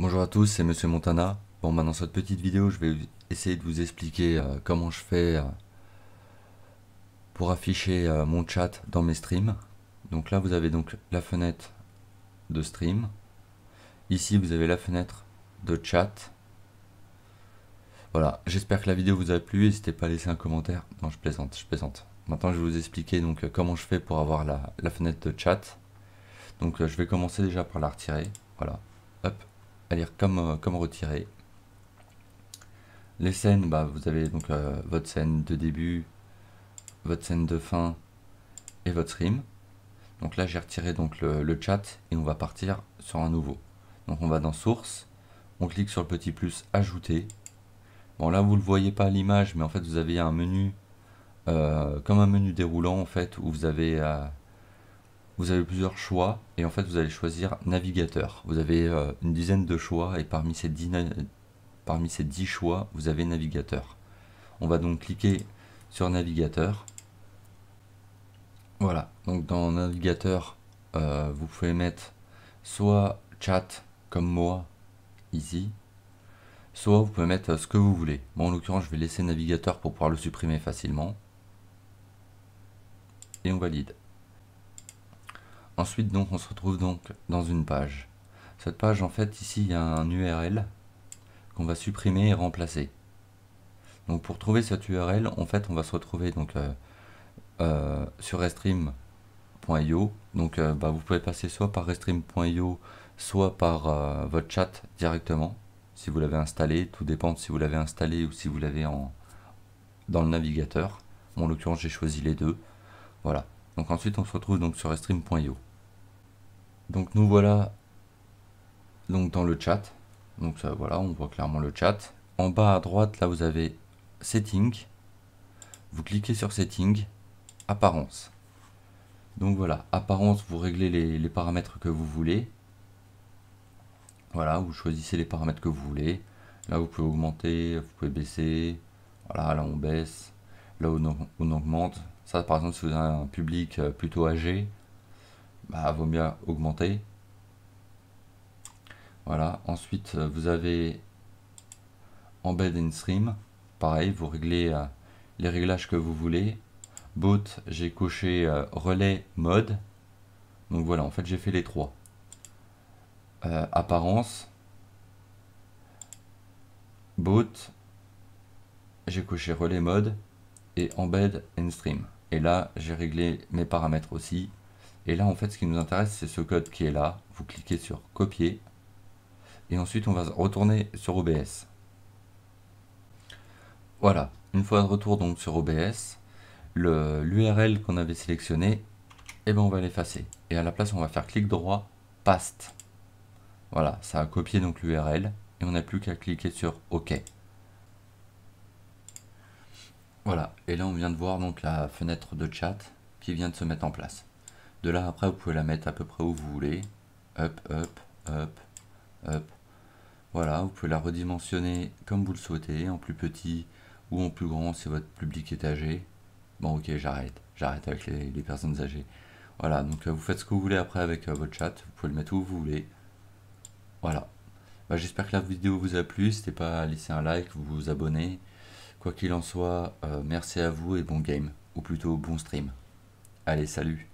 Bonjour à tous, c'est Monsieur Montana. Bon, maintenant cette petite vidéo, je vais essayer de vous expliquer euh, comment je fais euh, pour afficher euh, mon chat dans mes streams. Donc là, vous avez donc la fenêtre de stream. Ici, vous avez la fenêtre de chat. Voilà, j'espère que la vidéo vous a plu. N'hésitez pas à laisser un commentaire. Non, je plaisante, je plaisante. Maintenant, je vais vous expliquer donc comment je fais pour avoir la, la fenêtre de chat. Donc, je vais commencer déjà par la retirer. Voilà, hop, à comme, euh, comme retirer. Les scènes, bah, vous avez donc euh, votre scène de début, votre scène de fin et votre stream. Donc là, j'ai retiré donc le, chat et on va partir sur un nouveau. Donc on va dans source, on clique sur le petit plus ajouter. Bon là, vous le voyez pas à l'image, mais en fait, vous avez un menu euh, comme un menu déroulant en fait où vous avez vous avez plusieurs choix et en fait vous allez choisir navigateur. Vous avez euh, une dizaine de choix et parmi ces, 10 parmi ces choix, vous avez navigateur. On va donc cliquer sur navigateur. Voilà, donc dans navigateur, euh, vous pouvez mettre soit chat comme moi ici, soit vous pouvez mettre euh, ce que vous voulez. Moi en l'occurrence, je vais laisser navigateur pour pouvoir le supprimer facilement. Et on valide. Ensuite, donc, on se retrouve donc dans une page. Cette page, en fait, ici, il y a un URL qu'on va supprimer et remplacer. Donc, pour trouver cette URL, en fait, on va se retrouver donc euh, euh, sur restream.io. Donc, euh, bah, vous pouvez passer soit par restream.io, soit par votre chat directement, si vous l'avez installé. Tout dépend de si vous l'avez installé ou si vous l'avez en, dans le navigateur. en l'occurrence, j'ai choisi les deux. Voilà. Donc ensuite, on se retrouve donc sur restream.io. Donc nous voilà donc dans le chat. Donc ça, voilà, on voit clairement le chat. En bas à droite, là vous avez Settings. Vous cliquez sur Settings, Apparence. Donc voilà, Apparence, vous réglez les, paramètres que vous voulez. Voilà, vous choisissez les paramètres que vous voulez. Là vous pouvez augmenter, vous pouvez baisser. Voilà, là on baisse. Là on, on augmente. Ça par exemple si vous avez un public euh, plutôt âgé, bah, vaut mieux augmenter. Voilà, ensuite euh, vous avez Embed in Stream, pareil, vous réglez euh, les réglages que vous voulez. Boot, j'ai coché euh, relais mode. Donc voilà, en fait j'ai fait les trois. apparence, Boot, j'ai coché relais mode et embed and stream. Et là, j'ai réglé mes paramètres aussi. Et là, en fait, ce qui nous intéresse, c'est ce code qui est là. Vous cliquez sur copier. Et ensuite, on va retourner sur OBS. Voilà, une fois de retour donc sur OBS, l'URL qu'on avait sélectionné, eh ben on va l'effacer. Et à la place, on va faire clic droit, paste. Voilà, ça a copié donc l'URL et on n'a plus qu'à cliquer sur OK. Voilà, et là on vient de voir donc la fenêtre de chat qui vient de se mettre en place. De là, après, vous pouvez la mettre à peu près où vous voulez. Up, up, up, up. Voilà, vous pouvez la redimensionner comme vous le souhaitez, en plus petit ou en plus grand si votre public est âgé. Bon, ok, j'arrête. J'arrête avec les, personnes âgées. Voilà, donc euh, vous faites ce que vous voulez après avec euh, votre chat. Vous pouvez le mettre où vous voulez. Voilà. Bah, j'espère que la vidéo vous a plu. N'hésitez pas à laisser un like, vous vous abonner. Quoi qu'il en soit, euh, merci à vous et bon game. Ou plutôt bon stream. Allez, salut